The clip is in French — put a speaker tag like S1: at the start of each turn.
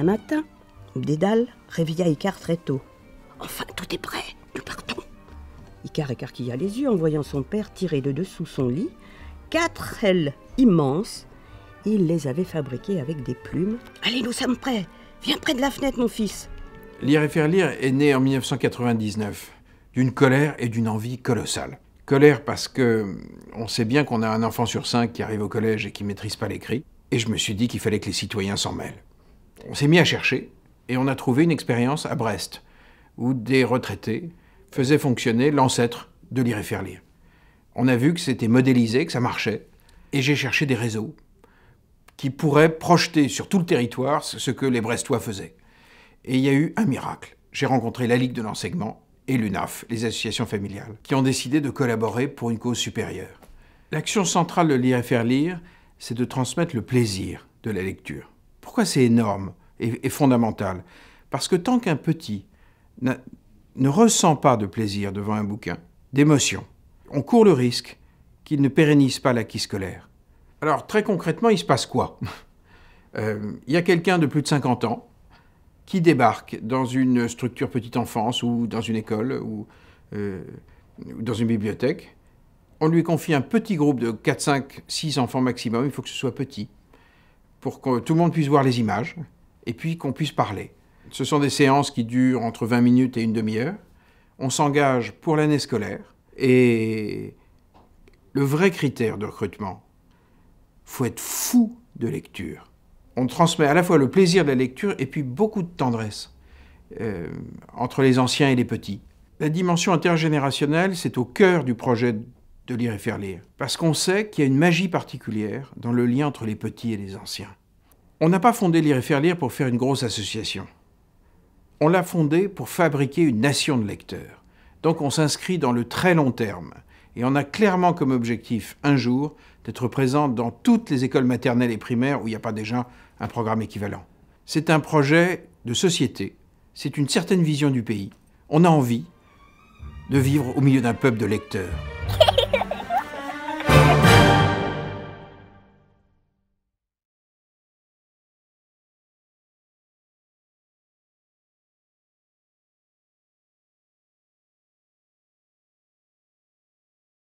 S1: Un matin, Dédale réveilla Icar très tôt. Enfin, tout est prêt, nous partons. Icar écarquilla les yeux en voyant son père tirer de dessous son lit quatre ailes immenses.
S2: Il les avait fabriquées avec des plumes.
S1: Allez, nous sommes prêts. Viens près de la fenêtre, mon fils.
S2: Lire et faire lire est né en 1999 d'une colère et d'une envie colossale. Colère parce que on sait bien qu'on a un enfant sur cinq qui arrive au collège et qui maîtrise pas l'écrit, et je me suis dit qu'il fallait que les citoyens s'en mêlent on s'est mis à chercher et on a trouvé une expérience à Brest où des retraités faisaient fonctionner l'ancêtre de lire. On a vu que c'était modélisé, que ça marchait, et j'ai cherché des réseaux qui pourraient projeter sur tout le territoire ce que les Brestois faisaient. Et il y a eu un miracle. J'ai rencontré la Ligue de l'enseignement et l'UNAF, les associations familiales, qui ont décidé de collaborer pour une cause supérieure. L'action centrale de Lire et faire lire, c'est de transmettre le plaisir de la lecture. Pourquoi c'est énorme et, fondamental Parce que tant qu'un petit ne ressent pas de plaisir devant un bouquin, d'émotion, on court le risque qu'il ne pérennise pas l'acquis scolaire. Alors très concrètement, il se passe quoi euh, Il y a quelqu'un de plus de 50 ans qui débarque dans une structure petite enfance ou dans une école ou euh, dans une bibliothèque. On lui confie un petit groupe de 4, 5, 6 enfants maximum, il faut que ce soit petit pour que tout le monde puisse voir les images et puis qu'on puisse parler. Ce sont des séances qui durent entre 20 minutes et une demi-heure. On s'engage pour l'année scolaire et le vrai critère de recrutement, faut être fou de lecture. On transmet à la fois le plaisir de la lecture et puis beaucoup de tendresse euh, entre les anciens et les petits. La dimension intergénérationnelle, c'est au cœur du projet de lire et faire lire, parce qu'on sait qu'il y a une magie particulière dans le lien entre les petits et les anciens. On n'a pas fondé Lire et faire lire pour faire une grosse association. On l'a fondé pour fabriquer une nation de lecteurs. Donc on s'inscrit dans le très long terme. Et on a clairement comme objectif, un jour, d'être présent dans toutes les écoles maternelles et primaires où il n'y a pas déjà un programme équivalent. C'est un projet de société. C'est une certaine vision du pays. On a envie de vivre au milieu d'un peuple de lecteurs.